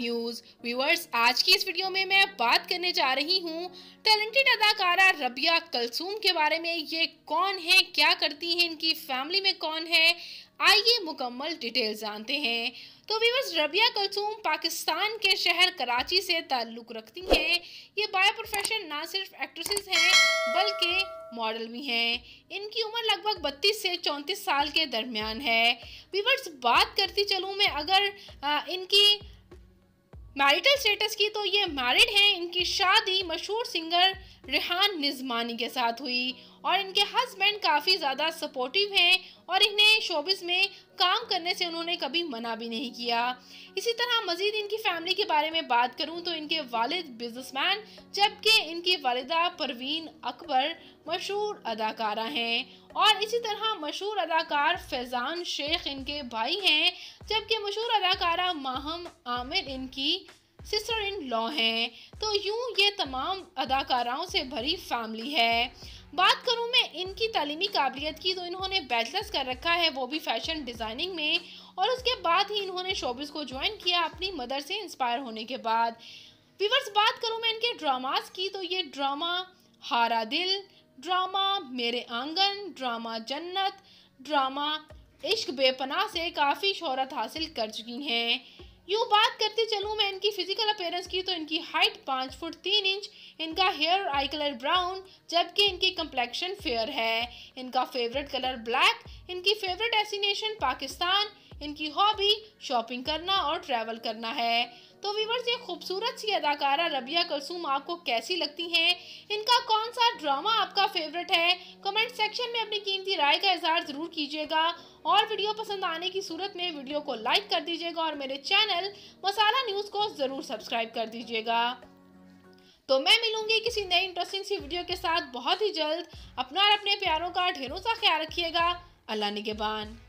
news viewers आज की इस वीडियो में मैं बात करने जा रही हूँ टैलेंटेड अदाकारा रबिया कलसूम के बारे में ये कौन है क्या करती है इनकी फैमिली में कौन है आइए मुकम्मल डिटेल जानते हैं तो व्यूवर्स रबिया कलसूम पाकिस्तान के शहर कराची से ताल्लुक़ रखती हैं ये बाय प्रोफेशन ना सिर्फ एक्ट्रेसेस हैं बल्कि मॉडल भी हैं इनकी उम्र लगभग 32 से 34 साल के दरमियान है व्यूवर्स बात करती चलूँ मैं अगर आ, इनकी मैरिटल स्टेटस की तो ये मैरिड हैं इनकी शादी मशहूर सिंगर रिहान निजमानी के साथ हुई और इनके हस्बैंड काफ़ी ज़्यादा सपोर्टिव हैं और इन्हें शोबिस में काम करने से उन्होंने कभी मना भी नहीं किया इसी तरह मज़ीद इनकी फैमिली के बारे में बात करूं तो इनके वालिद बिजनेसमैन जबकि इनकी वालदा परवीन अकबर मशहूर अदाकारा हैं और इसी तरह मशहूर अदाकार फैज़ान शेख इनके भाई हैं जबकि मशहूर अदाकारा माहम आमिर इनकी सिस्टर इन लॉ हैं तो यूं ये तमाम अदाकाराओं से भरी फैमिली है बात करूँ मैं इनकी तलीमी काबिलियत की तो इन्होंने बैचलर्स कर रखा है वो भी फैशन डिज़ाइनिंग में और उसके बाद ही इन्होंने शोबिस को ज्वाइन किया अपनी मदर से इंस्पायर होने के बाद वीवर्स बात करूँ मैं इनके ड्रामास की तो ये ड्रामा हारा दिल ड्रामा मेरे आंगन ड्रामा जन्नत ड्रामा इश्क बेपनाह से काफ़ी शहरत हासिल कर चुकी हैं यूँ बात करते चलूँ मैं इनकी फिजिकल अपेयरेंस की तो इनकी हाइट पाँच फुट तीन इंच इनका हेयर आई कलर ब्राउन जबकि इनकी कम्प्लेक्शन फेयर है इनका फेवरेट कलर ब्लैक इनकी फेवरेट डेस्टिनेशन पाकिस्तान इनकी हॉबी शॉपिंग करना और ट्रैवल करना है तो वीवर्स ये खूबसूरत सी अदाकारा रबिया कलसूम आपको कैसी लगती हैं इनका कौन सा ड्रामा आपका फेवरेट है कमेंट सेक्शन में अपनी कीमती राय का इजहार ज़रूर कीजिएगा और वीडियो पसंद आने की सूरत में वीडियो को लाइक कर दीजिएगा और मेरे चैनल मसाला न्यूज़ को ज़रूर सब्सक्राइब कर दीजिएगा तो मैं मिलूंगी किसी नई इंटरेस्टिंग सी वीडियो के साथ बहुत ही जल्द अपना और अपने प्यारों का ढेरों सा ख्याल रखिएगा अल्लाह निगेबान